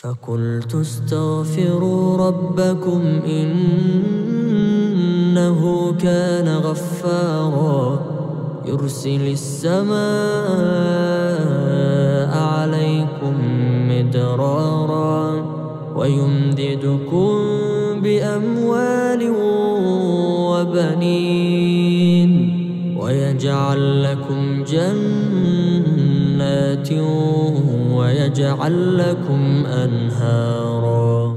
فقلت استغفروا ربكم إنه كان غفارا يرسل السماء عليكم مدرارا ويمددكم بأموال وبنين ويجعل لكم جنات ويجعل لكم أنهاراً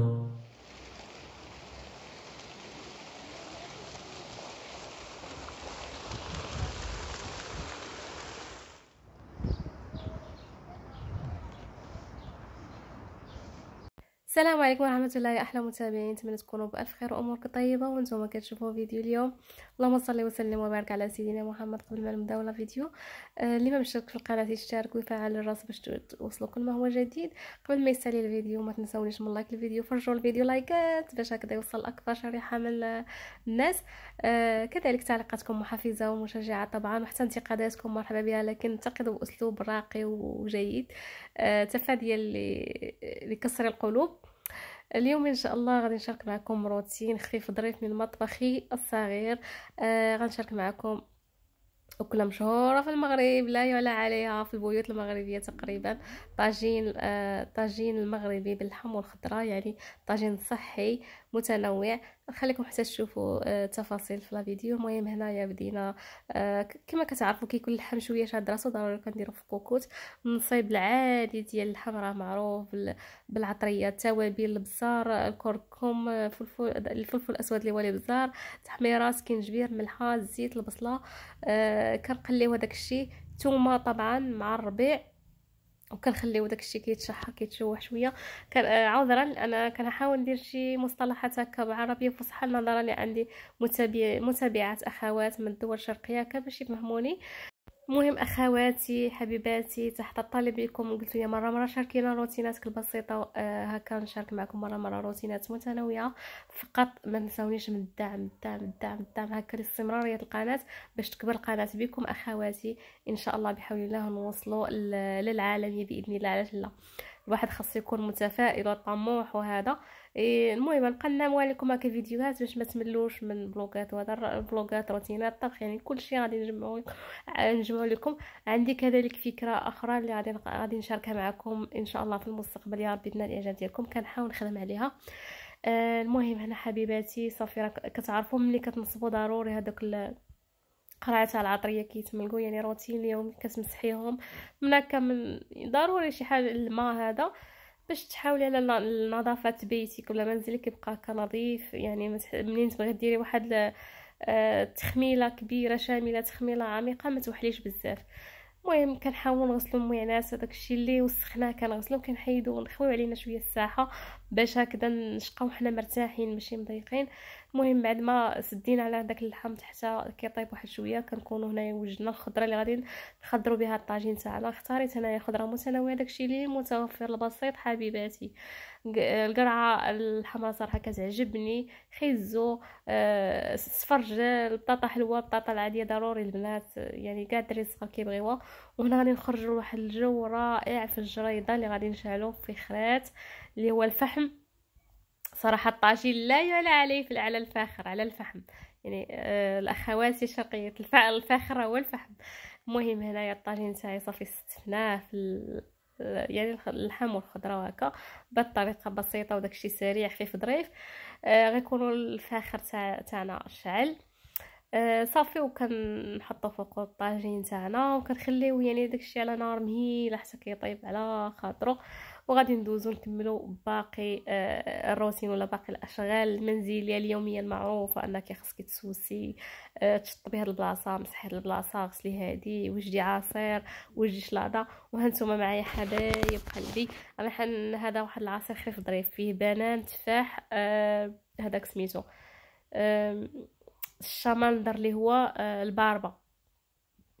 السلام عليكم ورحمه الله يا احلى متابعين نتمنى تكونوا بالف خير واموركم طيبه وانتم كتشوفوا فيديو اليوم اللهم صل وسلم وبارك على سيدنا محمد قبل ما نبداو لا فيديو آه، اللي ما مشترك في القناه يشترك ويفعل الراس باش توصلوا كل ما هو جديد قبل ما يسالي الفيديو ما تنساونيش من لايك الفيديو فرجوا الفيديو لايكات باش هكذا يوصل اكثر شريحه من الناس آه، كذلك تعليقاتكم محفزه ومشجعه طبعا وحتى انتقاداتكم مرحبا بها لكن انتقدوا باسلوب راقي وجيد آه، تفاديا لكسر القلوب اليوم ان شاء الله غادي نشارك معكم روتين خفيف ظريف من مطبخي الصغير آه غنشارك معكم أكلة مشهورة في المغرب لا يعلى عليها في البيوت المغربية تقريبا طاجين آه طاجين المغربي باللحم والخضرة يعني طاجين صحي متنوع نخليكم حتى تشوفوا التفاصيل آه، في الفيديو المهم هنايا بدينا آه، كما كتعرفوا كيكون اللحم شويه شاد راسو ضروري كنديرو في الكوكوت النصيب العادي ديال اللحم راه معروف بالعطريه التوابل البزار الكركم آه، الفلفل الفلفل الاسود اللي هو الابزار تحميره سكينجبير ملحه الزيت البصله كنقليو هذاك الشيء ثومه طبعا مع الربيع وكنخليو داكشي كيتشحر كيتشوح شويه آه، عذرا انا كنحاول ندير شي مصطلحات هكا بعربيه فصحى نظرا لي عندي متابعات اخوات من الدول الشرقيه كيفاش يفهموني مهم اخواتي حبيباتي تحت الطالب لكم قلت لي مره مره شاركينا روتيناتك البسيطه هكا نشارك معكم مره مره روتينات متنوعه فقط ما تنساونيش من الدعم الدعم الدعم الدعم هكا لاستمراريه القناه باش تكبر القناه بكم اخواتي ان شاء الله بحول الله نوصلوا للعالميه باذن الله علاش لا الواحد خاص يكون متفائل وطموح وهذا المهم المهم نقنعوا عليكم هكا فيديوهات باش ما تملوش من بلوكات وهذا البلوكات روتينات طبخ يعني كل شيء غادي نجمعو نجمعو لكم عندي كذلك فكره اخرى اللي غادي غادي نشاركها معكم ان شاء الله في المستقبل يا ربي تنال الاعجاب ديالكم كنحاول نخدم عليها آه، المهم هنا حبيباتي صافي راك كتعرفوا ملي كتنصبوا ضروري هذوك قرعتها العطريه كيتملقوا يعني روتين اليوم كتمسحيهم من هكا من ضروري شي حاجه الماء هذا باش تحاولي على نظافه بيتك ولا منزلك يبقى هكا نظيف يعني منين تبغي ديري واحد آه، تخميله كبيره شامله تخميله عميقه ما توحليش بزاف المهم كنحاولوا نغسلوا الميعنات وداك الشيء اللي وسخناه كنغسلو كنحيدو ونخويو علينا شويه الساحه باش هكذا نشقاو حنا مرتاحين ماشي مضيقين المهم بعد ما سدينا على داك اللحم تحت كيطيب واحد شويه كنكونوا هنايا وجدنا الخضره اللي غادي نخضروا بها الطاجين تاعنا اختاريت هنايا خضره متنوعه داكشي اللي متوفر البسيط حبيباتي القرعه الحمراء صراحه كتعجبني خيزو آه السفرجل البطاطا حلوه البطاطا العاديه ضروري البنات يعني كاع الدراري الصغار كيبغيوها وهنا غادي نخرجو لواحد الجو رائع في الجريده اللي غادي نشعلو في خرات اللي هو الفحم صراحه الطاجين لا يعلى عليه في على الفاخر على الفحم يعني آه الاخوات الشرقيه الفاخر هو الفحم المهم هنايا الطاجين تاعي صافي ستفناه في يعني اللحم والخضره هكا بهاد الطريقه بسيطه وداكشي سريع خفيف ظريف آه غيكونوا الفاخر تاع تاعنا شعل آه صافي وكنحطو فوق الطاجين تاعنا وكنخليو يعني داكشي على نار مهيله حتى كيطيب على خاطرو وغادي ندوزو نكملو باقي آه، الروتين ولا باقي الاشغال المنزليه اليوميه المعروفه انك خاصك تسوسي آه، تشطبي هاد البلاصه مسحي هاد البلاصه غسلي هادي وجدي عصير وجدي شلاضه وهانتوما معايا حبايب قلبي انا حن هذا واحد العصير خفيف ظريف فيه بنان تفاح آه، هذاك سميتو الشمندر اللي هو الباربه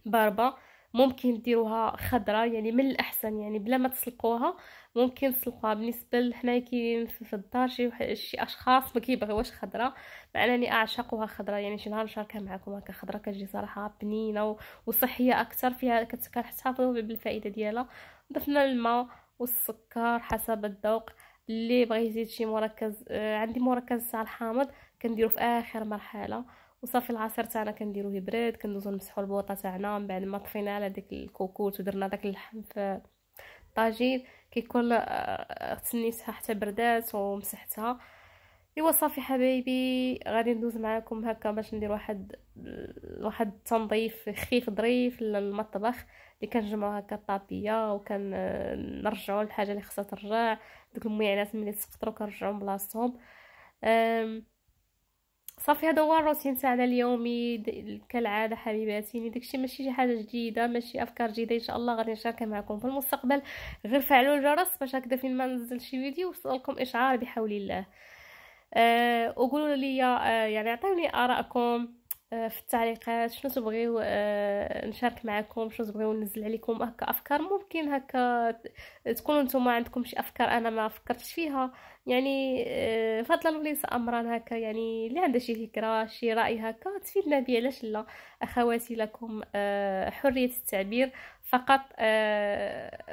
باربه ممكن ديروها خضراء يعني من الاحسن يعني بلا ما تسلقوها ممكن تسلقوها بالنسبه لحنا كاين في الدار شي شي اشخاص ما كيبغيوش خضراء مع انني اعشقها خضراء يعني شي نهار نشاركها معكم هكا خضراء كتجي صراحه بنينه وصحيه اكثر فيها كتحتفظوا بالفائده ديالها ضفنا الماء والسكر حسب الذوق اللي بغى يزيد شي مركز آه، عندي مركز تاع الحامض كنديرو في اخر مرحله وصافي العصير تاعنا كنديروه يبرد كندوزو نمسحو البوطه تاعنا من بعد ما طفينا على داك الكوكوت ودرنا داك اللحم في الطاجين كيكون آه، تنيسها حتى بردات ومسحتها ايوا صافي حبايبي غادي ندوز معاكم هكا باش ندير واحد واحد تنظيف خفيف ظريف للمطبخ اللي كنجمعوا هكا الطابيه وكنرجعوا آه، الحاجه اللي خصها ترجع دوك المعينات ملي تسقطرو كنرجعو بلاصتهم صافي هذا هو الروتين تاعنا اليومي كالعاده حبيباتي داكشي ماشي شي حاجه جديده ماشي افكار جديده ان شاء الله غادي نشاركها معكم في المستقبل غير فعلوا الجرس باش هكذا فين ما ننزل شي فيديو يوصلكم اشعار بحول الله أه وقولوا لي آه، يعني عطيوني ارائكم آه، في التعليقات شنو تبغيو آه، نشارك معكم شنو تبغيو ننزل عليكم هكا افكار ممكن هكا تكونوا نتوما عندكم شي افكار انا ما فكرتش فيها يعني آه، فضلا وليس امرا هكا يعني اللي عندها شي فكره شي راي هكا تفيدنا به علاش لا اخواتي لكم حريه التعبير فقط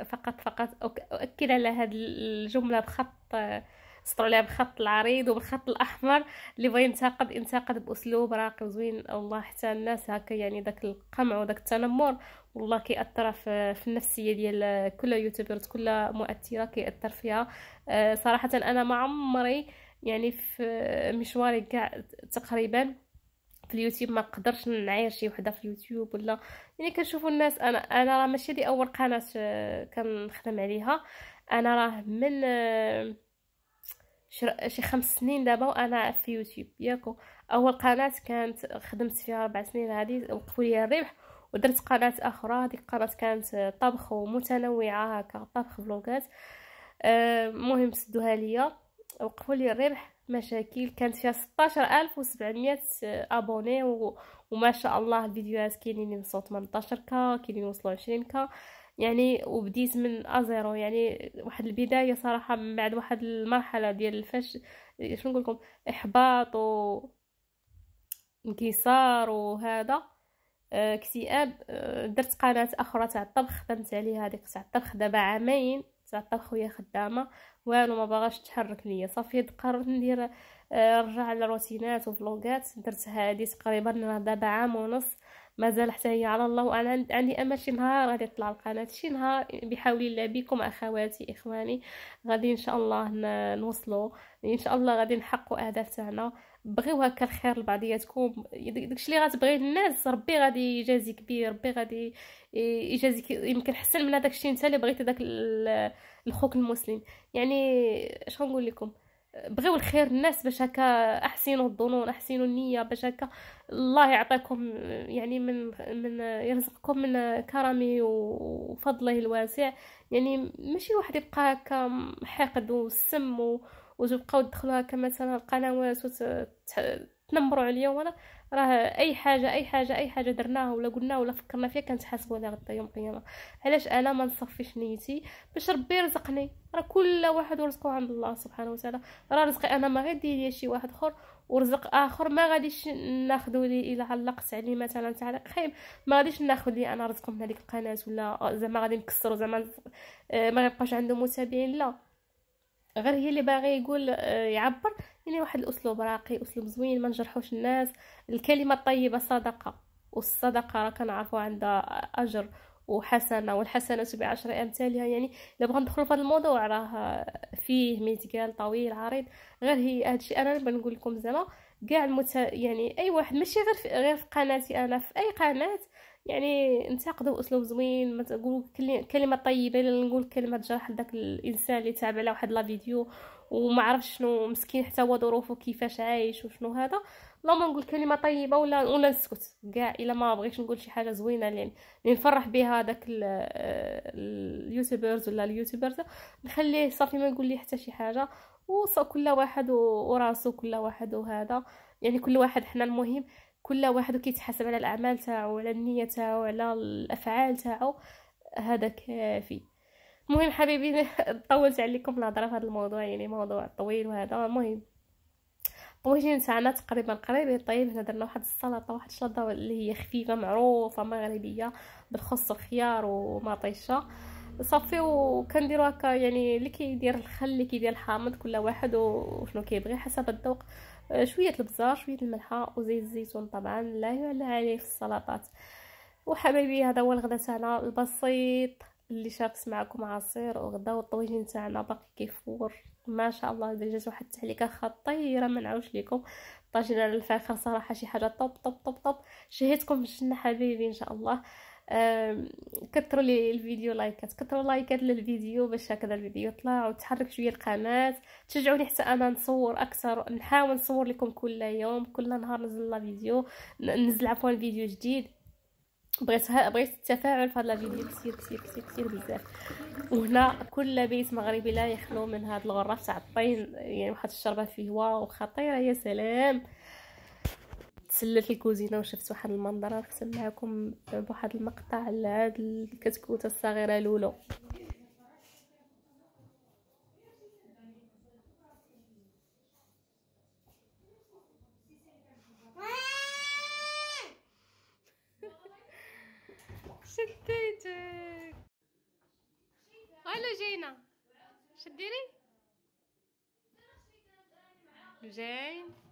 فقط فقط اؤكد على هذه الجمله بخط سطروا عليها بالخط العريض وبالخط الاحمر اللي بغى ينتقد ينتقد باسلوب راقي وزوين والله حتى الناس هكا يعني داك القمع وداك التنمر والله كيأثر في, النفسيه ديال كل يوتيوبرز كل مؤثره كيأثر فيها آه، صراحه انا ما عمري يعني في مشواري كاع تقريبا في اليوتيوب ما قدرش نعاير شي وحده في اليوتيوب ولا يعني كنشوفوا الناس انا انا راه ماشي دي اول قناه آه، كنخدم عليها انا راه من آه، شي خمس سنين دابا وانا في يوتيوب ياكو اول قناه كانت خدمت فيها اربع سنين هذه وقفوا لي الربح ودرت قناه اخرى هذيك القناه كانت طبخ ومتنوعه هكا طبخ فلوغات المهم آه، سدوها ليا وقفوا لي الربح مشاكل كانت فيها 16700 ابوني و... وما شاء الله الفيديوهات كاينين من 18 كا كاينين وصلوا 20 كا يعني وبديت من ازيرو يعني واحد البدايه صراحه من بعد واحد المرحله ديال فاش شنو نقول لكم احباط و انكسار وهذا آه، اكتئاب آه، درت قناه اخرى تاع الطبخ خدمت عليها هذيك تاع الطبخ دابا عامين تاع الطبخ وهي خدامه والو ما باغاش تحرك ليا صافي قررت ندير آه، نرجع للروتينات وفلوغات درت هذه تقريبا دابا عام ونص مازال حتى هي على الله وانا عندي امل شي نهار غادي تطلع القناه شي نهار بحول الله بكم اخواتي اخواني غادي ان شاء الله نوصلوا ان شاء الله غادي نحققوا اهداف تاعنا بغيو هكا الخير لبعضياتكم داكشي اللي غتبغي الناس ربي غادي يجازيك به ربي غادي يجازيك يمكن حسن من هذاك الشيء انت اللي بغيتي داك الخوك المسلم يعني اش غنقول لكم بغيو الخير الناس باش هكا احسنوا الظنون احسنوا النيه باش هكا الله يعطيكم يعني من من يرزقكم من كرمه وفضله الواسع يعني ماشي واحد يبقى هكا حاقد وسم وتبقاو تدخلوا هكا مثلا القنوات تنمروا عليا وانا راه اي حاجه اي حاجه اي حاجه درناها ولا قلناها ولا فكرنا فيها كنتحاسبوا عليها غدا يوم القيامه علاش انا ما نصفيش نيتي باش ربي يرزقني راه كل واحد ورزقه عند الله سبحانه وتعالى راه رزقي انا ما غادي ليا شي واحد اخر ورزق اخر ما غاديش ناخذو لي الا علقت عليه مثلا تعليق خايب ما غاديش ناخذ لي انا رزقكم من هذيك القناه ولا زعما غادي نكسرو زعما آه، ما يبقاش عنده متابعين لا غير هي اللي باغي يقول آه، يعبر يعني واحد الاسلوب راقي اسلوب زوين ما نجرحوش الناس الكلمه الطيبه صدقه والصدقه راه كنعرفوا عندها اجر وحسنه والحسنه بعشر امثالها يعني الا بغا ندخلوا في هذا الموضوع راه فيه ميتقال طويل عريض غير هي الشيء انا بنقول لكم زعما كاع المت يعني اي واحد ماشي غير في غير في قناتي انا في اي قناه يعني انتقدوا اسلوب زوين ما تقولوا كلمه طيبه نقول كلمه تجرح داك الانسان اللي تابع على واحد لا فيديو وما عرفش شنو مسكين حتى هو ظروفه كيفاش عايش وشنو هذا اللهم نقول كلمه طيبه ولا ولا نسكت كاع الا ما بغيتش نقول شي حاجه زوينه لين نفرح بها داك اليوتيوبرز ولا اليوتيوبرز نخليه صافي ما يقول لي حتى شي حاجه وكل واحد وراسو كل واحد وهذا يعني كل واحد حنا المهم كل واحد كيتحاسب على الاعمال تاعو على النيه تاعو على الافعال تاعو هذا كافي المهم حبيبي طولت عليكم الهضره في هذا الموضوع يعني موضوع طويل وهذا المهم طويجين تاعنا تقريبا قريب طيب هنا درنا واحد السلطه واحد الشلاضه اللي هي خفيفه معروفه مغربيه بالخص الخيار ومطيشه صافي وكنديرو هكا يعني اللي كيدير الخل اللي كيدير الحامض كل واحد وشنو كيبغي حسب الذوق آه، شويه البزار شويه الملحه وزيت الزيتون طبعا لا يعلى عليه في السلطات وحبايبي هذا هو الغدا تاعنا البسيط اللي شاركت معكم عصير وغدا والطويجين تاعنا باقي كيفور ما شاء الله جات واحد التحليكه خطيره ما نعاوش لكم طاجين على الفاخر صراحه شي حاجه طوب طوب طوب طوب شهيتكم بالجنه حبايبي ان شاء الله كثروا لي الفيديو لايكات كثروا لايكات للفيديو باش هكذا الفيديو يطلع وتحرك شويه القناه تشجعوني حتى انا نصور اكثر نحاول نصور لكم كل يوم كل نهار نزل لا فيديو ننزل عفوا فيديو جديد بغيت بغيت التفاعل في هذا الفيديو كثير كثير كثير كثير بزاف وهنا كل بيت مغربي لا يخلو من هاد الغرف تاع الطين يعني واحد الشربه فيه واو خطيره يا سلام تسلى في الكوزينه وشفت واحد المنظر نقسم معكم بواحد المقطع لهاد الكتكوته الصغيره لولو شديتك الو جينا شديري جاي